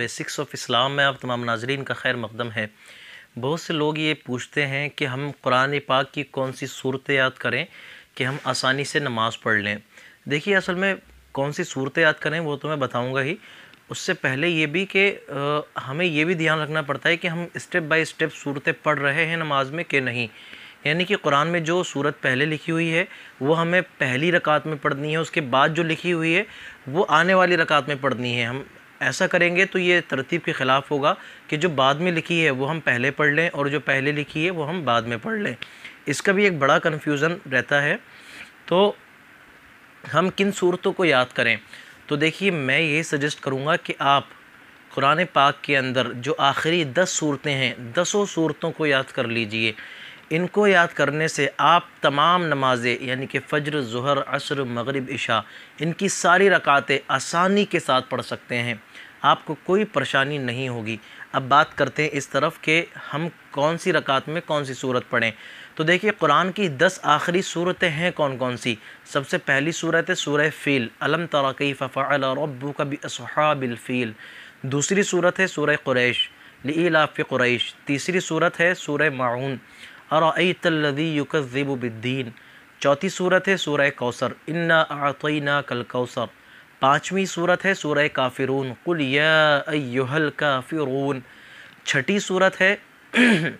basics of Islam में आप तमाम नाजरीन का खैर मकदम है बहुत से लोग ये पूछते हैं कि हम कुरान पाक की कौन सी सूरत याद करें कि हम आसानी से नमाज़ पढ़ लें देखिए असल में कौन सी सूरत याद करें वो तो मैं बताऊंगा ही उससे पहले ये भी कि हमें ये भी ध्यान रखना पड़ता है कि हम स्टेप बाय स्टेप सूरतें पढ़ रहे हैं नमाज में कि नहीं यानी कि कुरान में जो सूरत पहले लिखी हुई है वो हमें पहली रकात में पढ़नी है उसके बाद जो लिखी हुई है वो आने वाली रकात में पढ़नी है हम ऐसा करेंगे तो ये तरतीब के ख़िलाफ़ होगा कि जो बाद में लिखी है वो हम पहले पढ़ लें और जो पहले लिखी है वो हम बाद में पढ़ लें इसका भी एक बड़ा कन्फ्यूज़न रहता है तो हम किन सूरतों को याद करें तो देखिए मैं ये सजेस्ट करूँगा कि आप कुरान पाक के अंदर जो आखिरी दस सूरतें हैं दसों सूरतों को याद कर लीजिए इनको याद करने से आप तमाम नमाजें यानी कि फ़जर ज़ुहर असर मगरब इशा इनकी सारी रकातें आसानी के साथ पढ़ सकते हैं आपको कोई परेशानी नहीं होगी अब बात करते हैं इस तरफ के हम कौन सी रकात में कौन सी सूरत पढ़ें तो देखिए कुरान की दस आखिरी सूरतें हैं कौन कौन सी सबसे पहली सूरत है सूर फ़ील अलम तरक़ी फ़फ़ल रबू कबी असहाबिलफ़ील दूसरी सूरत है सूर क्रैश लाफ क्रैश तीसरी सूरत है सूर माउन अरतलदी चौथी सूरत है सूर कौसर इन्ना आतना कल कौसर पाँचवीं सूरत है सूर काफिरून कुल याल काफिरून छठी सूरत है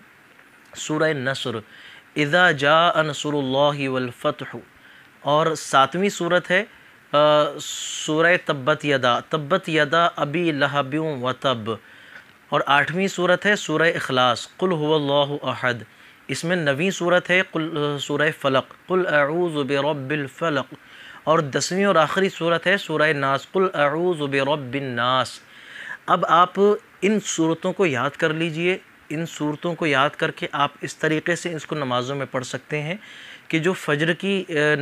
सूर नसर इज़ा जा अनसरल्लाफ़तह और सातवीं सूरत है सूर तब्बत यदा तब्बत यदा अबी लहब्यू व तब और आठवीं सूरत है सूर अखलास कुल हुल्लाहद इसमें नवी सूरत है सूर फ़लक कुल फ़लक और दसवीं और आखिरी सूरत है सूर नास कुल नास अब आप इन सूरतों को याद कर लीजिए इन सूरतों को याद करके आप इस तरीके से इसको नमाज़ों में पढ़ सकते हैं कि जो फजर की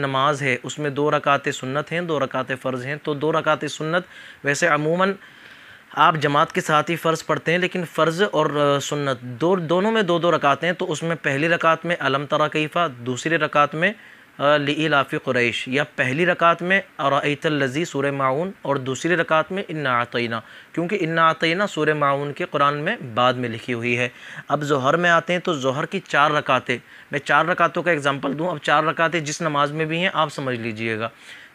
नमाज है उसमें दो रकात सुन्नत हैं दो रकात फ़र्ज़ हैं तो दो रकात सुन्नत वैसे अमूमन आप जमात के साथ ही फ़र्ज़ पढ़ते हैं लेकिन फ़र्ज़ और सुन्नत दो दोनों में दो दो रकाते हैं तो उसमें पहली रकात में अलम तरा कैफ़ा दूसरी रकात में लाफ़ी क्रैश या पहली रकात में लजी सूर माउन और दूसरी रकात में इन्ना आतना क्योंकि इन्ना आतना सूर माउन के कुरान में बाद में लिखी हुई है अब जहर में आते हैं तो जहर की चार रकातें मैं चार रकातों का एग्ज़ाम्पल दूँ अब चार रकातें जिस नमाज में भी हैं आप समझ लीजिएगा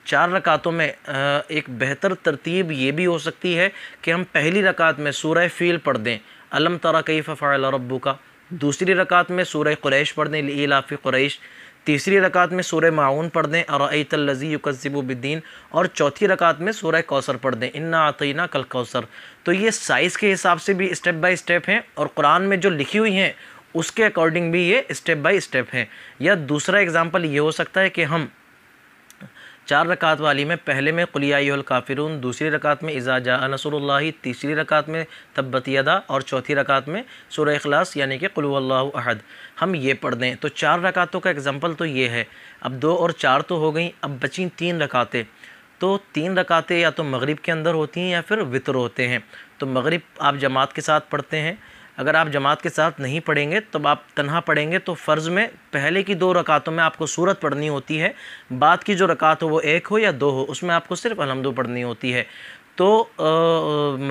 चार रकातों में एक बेहतर तरतीब ये भी हो सकती है कि हम पहली रकात में सूरह फ़ील पढ़ दें अलम तरा कई फ़ाल रब्बू का दूसरी रकात में सूरह कुरैश पढ़ दें इलाफ़ी कुरैश तीसरी रकात में सूर्य माउन पढ़ दें अरतलज़ी बद्दीन और चौथी रकात में सूर्य कौसर पढ़ दें इन्ना आतना कल कौसर तो ये साइज़ के हिसाब से भी स्टेप बाई स्टेप हैं और कुरान में जो लिखी हुई हैं उसके अकॉर्डिंग भी ये स्टेप बाई स्टेप हैं या दूसरा एग्ज़ाम्पल ये हो सकता है कि हम चार रकात वाली में पहले में कुलियाल काफिरून दूसरी रकात में इजाजा नसरुल्ला तीसरी रकात में तब्बतियादा और चौथी रकात में सुर अखलास यानी कि अहद हम ये पढ़ दें तो चार रकातों का एग्ज़ाम्पल तो ये है अब दो और चार तो हो गई अब बची तीन रकातें तो तीन रकातें या तो मगरिब के अंदर होती हैं या फिर वितर होते हैं तो मगरिब आप जमात के साथ पढ़ते हैं अगर आप जमात के साथ नहीं पढ़ेंगे तब आप तनहा पढ़ेंगे तो फ़र्ज़ में पहले की दो रकातों में आपको सूरत पढ़नी होती है बाद की जो रकात हो वो एक हो या दो हो उसमें आपको सिर्फ अलहमद पढ़नी होती है तो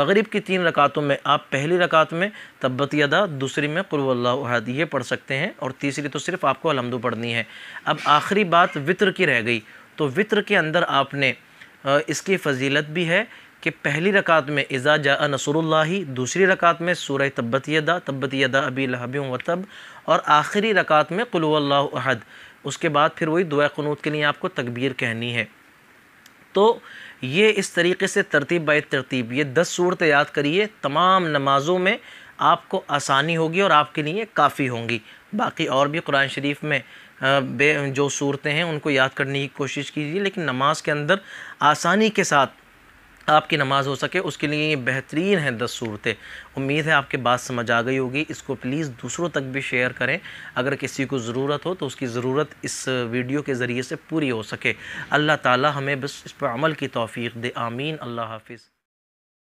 मगरिब की तीन रकातों में आप पहली रकात में तब्बत अदा दूसरी में कुरवल्लाहद ये पढ़ सकते हैं और तीसरी तो सिर्फ आपको अलहमद पढ़नी है अब आखिरी बात वित्र की रह गई तो वित्र के अंदर आपने इसकी फजीलत भी है कि पहली रकात में इज़ा जा नसरुल्ला दूसरी रकात में सूर तब्बत यदा तब्बत यदा अबी लहबियों वतब और आखिरी रकात में कुल्लाहद उसके बाद फिर वही दुआ खनूत के लिए आपको तकबीर कहनी है तो ये इस तरीके से तरतीब बाई तरतीब ये दस सूरत याद करिए तमाम नमाज़ों में आपको आसानी होगी और आपके लिए काफ़ी होंगी बाकी और भी कुरान शरीफ में बे जो सूरतें हैं उनको याद करने की कोशिश कीजिए लेकिन नमाज के अंदर आसानी के साथ आपकी नमाज हो सके उसके लिए ये बेहतरीन है दस सूरतें उम्मीद है आपके बात समझ आ गई होगी इसको प्लीज़ दूसरों तक भी शेयर करें अगर किसी को ज़रूरत हो तो उसकी ज़रूरत इस वीडियो के ज़रिए से पूरी हो सके अल्लाह ताली हमें बस इस पर अमल की तोफ़ी दे आमीन अल्लाह हाफिज़